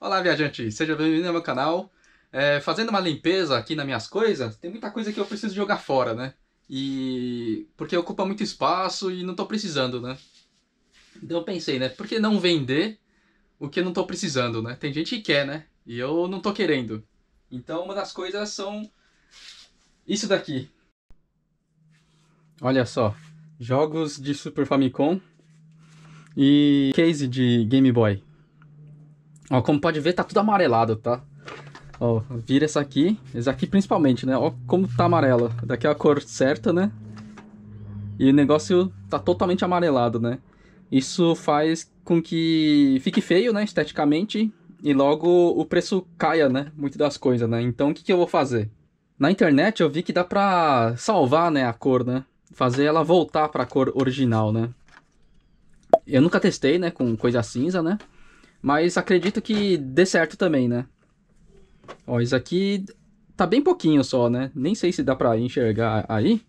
Olá, viajante! Seja bem-vindo ao meu canal. É, fazendo uma limpeza aqui nas minhas coisas, tem muita coisa que eu preciso jogar fora, né? E... porque ocupa muito espaço e não estou precisando, né? Então eu pensei, né? Por que não vender o que eu não estou precisando, né? Tem gente que quer, né? E eu não estou querendo. Então uma das coisas são isso daqui. Olha só, jogos de Super Famicom e case de Game Boy. Ó, como pode ver, tá tudo amarelado, tá? Ó, vira essa aqui, essa aqui principalmente, né? Ó como tá amarela. Daqui é a cor certa, né? E o negócio tá totalmente amarelado, né? Isso faz com que fique feio, né, esteticamente, e logo o preço caia, né, muito das coisas, né? Então o que, que eu vou fazer? Na internet eu vi que dá pra salvar, né, a cor, né? Fazer ela voltar pra cor original, né? Eu nunca testei, né, com coisa cinza, né? Mas acredito que dê certo também, né? Ó, isso aqui tá bem pouquinho só, né? Nem sei se dá pra enxergar aí.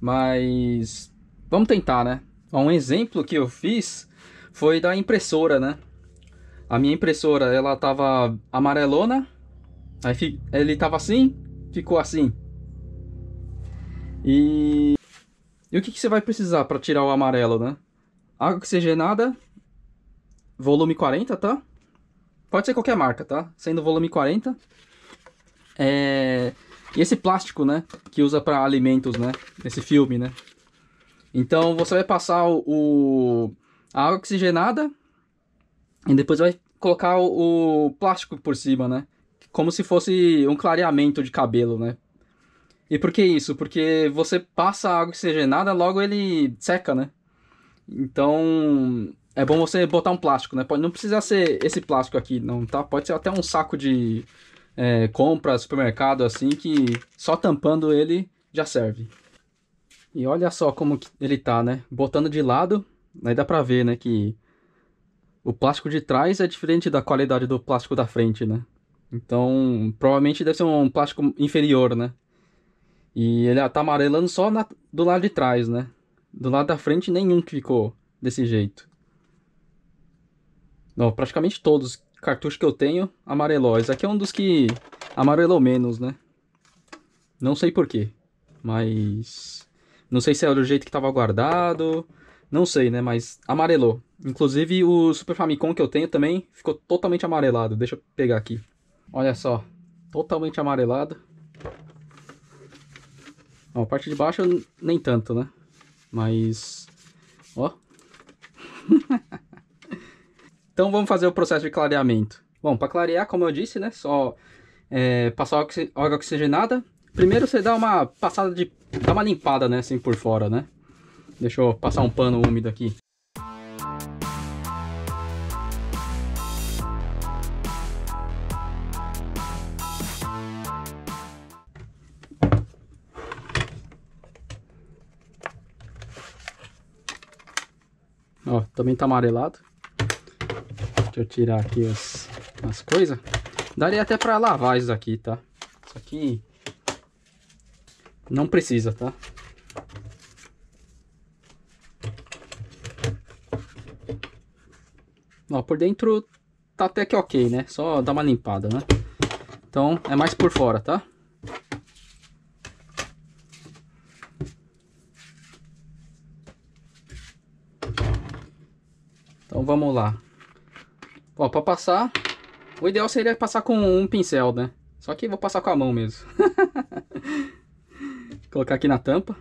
Mas vamos tentar, né? Ó, um exemplo que eu fiz foi da impressora, né? A minha impressora, ela tava amarelona. Aí ele tava assim, ficou assim. E... E o que, que você vai precisar para tirar o amarelo, né? Água oxigenada, volume 40, tá? Pode ser qualquer marca, tá? Sendo volume 40. É... E esse plástico, né? Que usa para alimentos, né? Nesse filme, né? Então você vai passar o, a água oxigenada e depois vai colocar o, o, plástico por cima, né? Como se fosse um clareamento de cabelo, né? E por que isso? Porque você passa a água oxigenada, logo ele seca, né? Então é bom você botar um plástico, né? Pode, não precisa ser esse plástico aqui, não, tá? Pode ser até um saco de é, compra, supermercado, assim, que só tampando ele já serve. E olha só como ele tá, né? Botando de lado, aí dá pra ver, né, que o plástico de trás é diferente da qualidade do plástico da frente, né? Então, provavelmente deve ser um plástico inferior, né? E ele tá amarelando só na, do lado de trás, né? Do lado da frente, nenhum que ficou desse jeito. Não, praticamente todos cartuchos que eu tenho amarelou. Esse aqui é um dos que amarelou menos, né? Não sei porquê, mas... Não sei se era o jeito que estava guardado, não sei, né? Mas amarelou. Inclusive o Super Famicom que eu tenho também ficou totalmente amarelado. Deixa eu pegar aqui. Olha só, totalmente amarelado. Ó, a parte de baixo nem tanto, né? Mas... Ó... Então vamos fazer o processo de clareamento. Bom, para clarear, como eu disse, né, só é, passar água oxigenada. Primeiro você dá uma passada de... dá uma limpada, né, assim por fora, né. Deixa eu passar um pano úmido aqui. Ó, também tá amarelado. Deixa eu tirar aqui as, as coisas. Daria até pra lavar isso aqui, tá? Isso aqui não precisa, tá? Ó, por dentro tá até que ok, né? Só dá uma limpada, né? Então, é mais por fora, tá? Então, vamos lá. Ó, pra passar, o ideal seria passar com um pincel, né? Só que vou passar com a mão mesmo. Colocar aqui na tampa.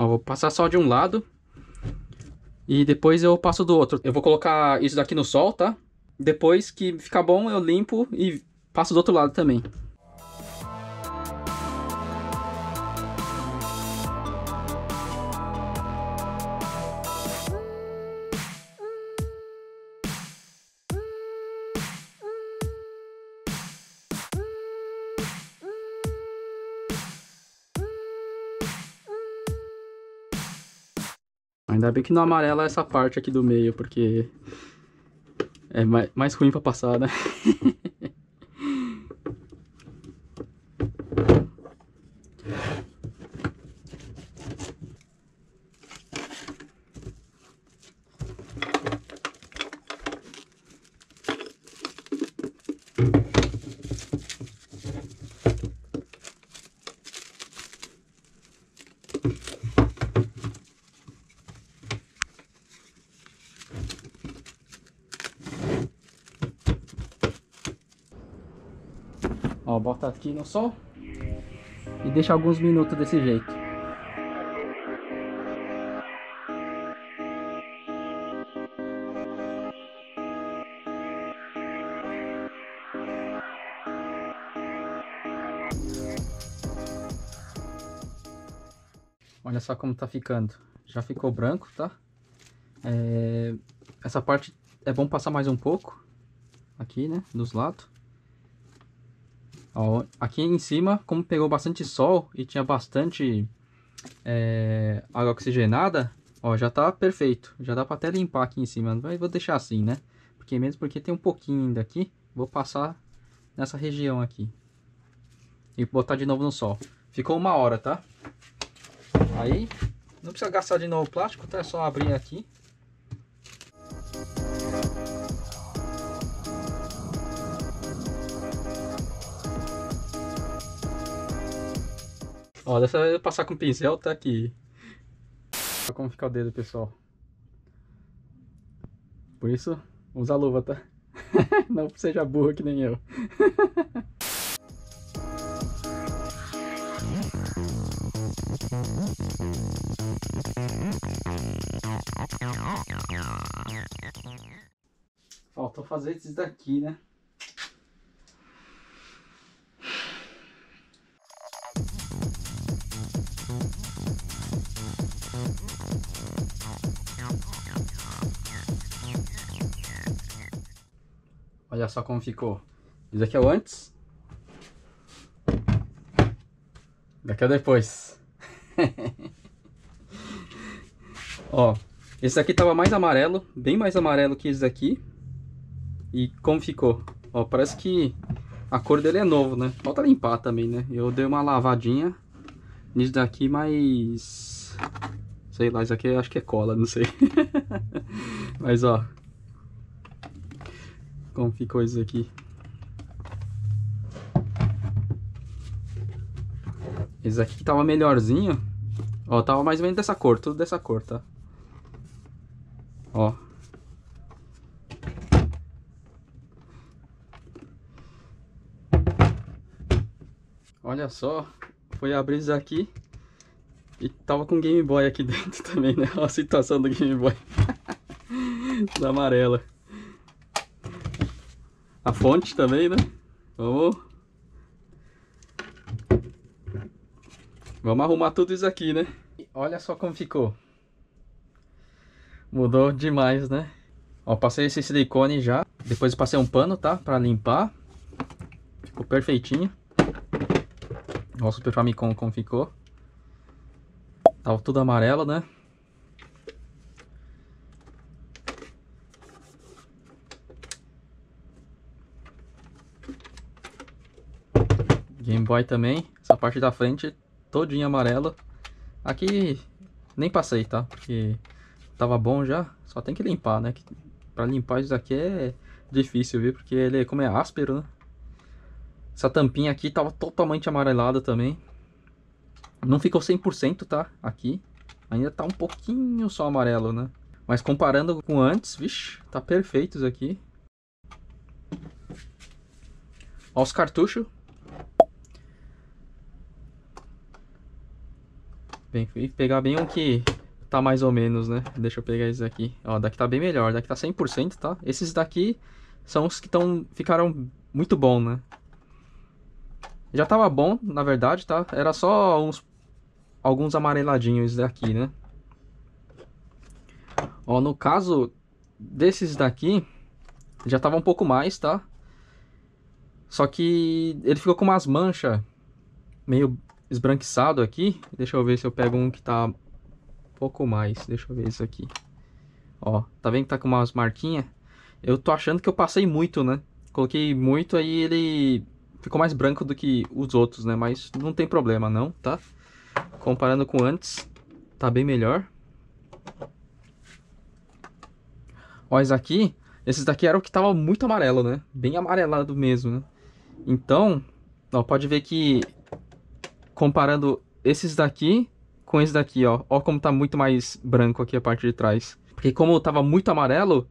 Ó, vou passar só de um lado. E depois eu passo do outro. Eu vou colocar isso daqui no sol, tá? Depois que ficar bom, eu limpo e passo do outro lado também. Ainda bem que não amarela é essa parte aqui do meio, porque é mais ruim pra passar, né? Ó, bota aqui no sol e deixa alguns minutos desse jeito. Olha só como tá ficando. Já ficou branco, tá? É... Essa parte é bom passar mais um pouco aqui, né? Dos lados. Ó, aqui em cima, como pegou bastante sol e tinha bastante é, água oxigenada, ó, já tá perfeito. Já dá para até limpar aqui em cima. Mas vou deixar assim, né? Porque mesmo porque tem um pouquinho ainda aqui, vou passar nessa região aqui. E botar de novo no sol. Ficou uma hora, tá? Aí, não precisa gastar de novo o plástico, tá? É só abrir aqui Ó, dessa vez eu passar com o pincel, tá aqui. Olha como fica o dedo, pessoal. Por isso, usa a luva, tá? Não seja burro que nem eu. Faltou fazer esses daqui, né? só como ficou. Isso aqui é o antes. Daqui é o depois. Ó, esse aqui tava mais amarelo, bem mais amarelo que esse daqui. E como ficou? Ó, parece que a cor dele é novo, né? Falta limpar também, né? Eu dei uma lavadinha nisso daqui, mas... Sei lá, isso aqui acho que é cola, não sei. mas ó, como ficou isso aqui. Esse aqui que tava melhorzinho. Ó, tava mais ou menos dessa cor, tudo dessa cor, tá? Ó. Olha só, foi abrir isso aqui e tava com Game Boy aqui dentro também, né? Olha a situação do Game Boy da amarela a fonte também, né? Vamos... Vamos arrumar tudo isso aqui, né? Olha só como ficou. Mudou demais, né? Ó, passei esse silicone já. Depois passei um pano, tá? Pra limpar. Ficou perfeitinho. Olha o Super Famicom como ficou. Tava tudo amarelo, né? vai também. Essa parte da frente todinha amarela. Aqui nem passei, tá? Porque tava bom já. Só tem que limpar, né? Que pra limpar isso aqui é difícil, viu? Porque ele, como é áspero, né? Essa tampinha aqui tava totalmente amarelada também. Não ficou 100%, tá? Aqui. Ainda tá um pouquinho só amarelo, né? Mas comparando com antes, vixe, tá perfeito isso aqui. Olha os cartuchos. Bem, pegar bem um que tá mais ou menos, né? Deixa eu pegar esse aqui. Ó, daqui tá bem melhor, daqui tá 100%, tá? Esses daqui são os que tão, ficaram muito bom, né? Já tava bom, na verdade, tá? Era só uns alguns amareladinhos daqui, né? Ó, no caso desses daqui, já tava um pouco mais, tá? Só que ele ficou com umas manchas meio esbranquiçado aqui. Deixa eu ver se eu pego um que tá um pouco mais. Deixa eu ver isso aqui. Ó, tá vendo que tá com umas marquinhas? Eu tô achando que eu passei muito, né? Coloquei muito, aí ele ficou mais branco do que os outros, né? Mas não tem problema não, tá? Comparando com antes, tá bem melhor. Ó, esse aqui, esses daqui era o que tava muito amarelo, né? Bem amarelado mesmo, né? Então, ó, pode ver que comparando esses daqui com esse daqui, ó. Ó como tá muito mais branco aqui a parte de trás. Porque como tava muito amarelo,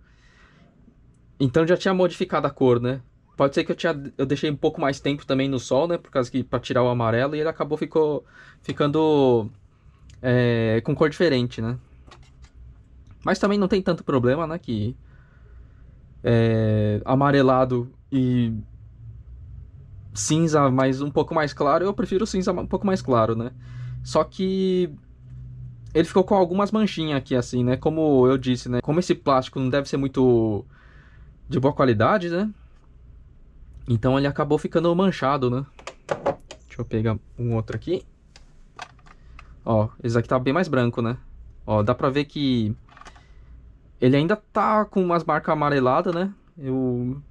então já tinha modificado a cor, né? Pode ser que eu, tinha, eu deixei um pouco mais tempo também no sol, né? Por causa que pra tirar o amarelo e ele acabou ficou, ficando é, com cor diferente, né? Mas também não tem tanto problema, né? Que é, amarelado e cinza, mais um pouco mais claro. Eu prefiro cinza um pouco mais claro, né? Só que ele ficou com algumas manchinhas aqui, assim, né? Como eu disse, né? Como esse plástico não deve ser muito de boa qualidade, né? Então ele acabou ficando manchado, né? Deixa eu pegar um outro aqui. Ó, esse aqui tá bem mais branco, né? Ó, dá pra ver que ele ainda tá com umas marcas amareladas, né? Eu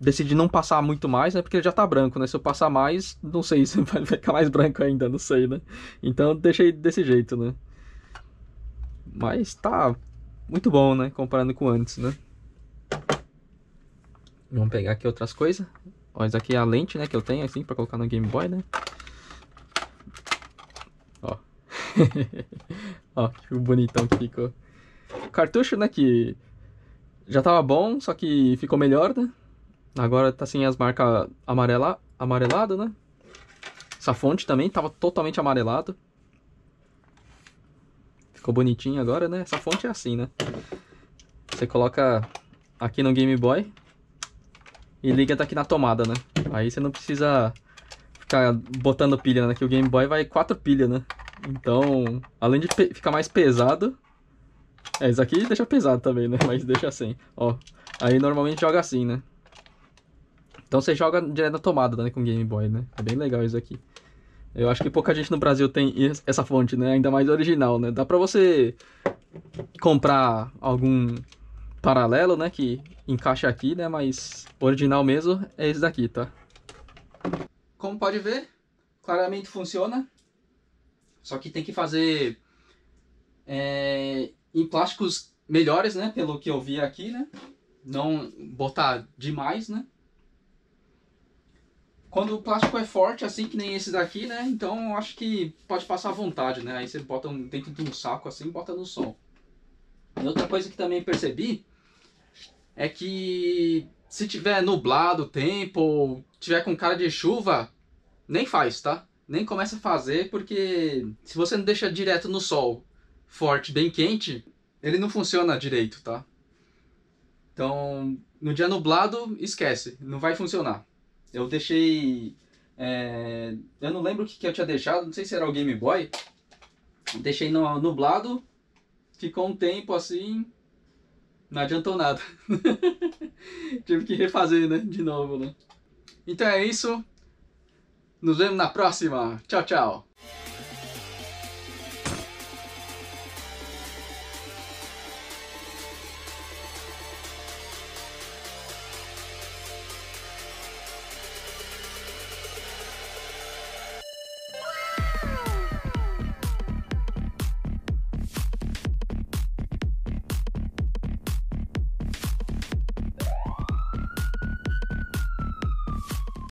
decidi não passar muito mais, né? Porque ele já tá branco, né? Se eu passar mais, não sei se vai ficar mais branco ainda, não sei, né? Então deixei desse jeito, né? Mas tá muito bom, né? Comparando com antes, né? Vamos pegar aqui outras coisas. Ó, essa aqui é a lente, né? Que eu tenho, assim, pra colocar no Game Boy, né? Ó. ó, que bonitão que ficou. Cartucho, né? Que já tava bom, só que ficou melhor, né? Agora tá sem as marcas amarela, amarelada, né? Essa fonte também tava totalmente amarelada. Ficou bonitinho agora, né? Essa fonte é assim, né? Você coloca aqui no Game Boy e liga daqui na tomada, né? Aí você não precisa ficar botando pilha, né? Que o Game Boy vai quatro pilhas, né? Então, além de ficar mais pesado... É, isso aqui deixa pesado também, né? Mas deixa assim, ó. Aí normalmente joga assim, né? Então você joga direto na tomada né, com Game Boy, né? É bem legal isso aqui. Eu acho que pouca gente no Brasil tem essa fonte, né? Ainda mais original, né? Dá pra você comprar algum paralelo, né? Que encaixa aqui, né? Mas original mesmo é esse daqui, tá? Como pode ver, claramente funciona. Só que tem que fazer é, em plásticos melhores, né? Pelo que eu vi aqui, né? Não botar demais, né? Quando o plástico é forte, assim que nem esse daqui, né? Então acho que pode passar à vontade, né? Aí você bota um, dentro de um saco assim bota no sol. E outra coisa que também percebi é que se tiver nublado o tempo ou tiver com cara de chuva, nem faz, tá? Nem começa a fazer porque se você não deixa direto no sol forte, bem quente, ele não funciona direito, tá? Então, no dia nublado, esquece, não vai funcionar. Eu deixei. É, eu não lembro o que, que eu tinha deixado, não sei se era o Game Boy. Deixei no, nublado, ficou um tempo assim, não adiantou nada. Tive que refazer, né? De novo, né? Então é isso. Nos vemos na próxima. Tchau, tchau.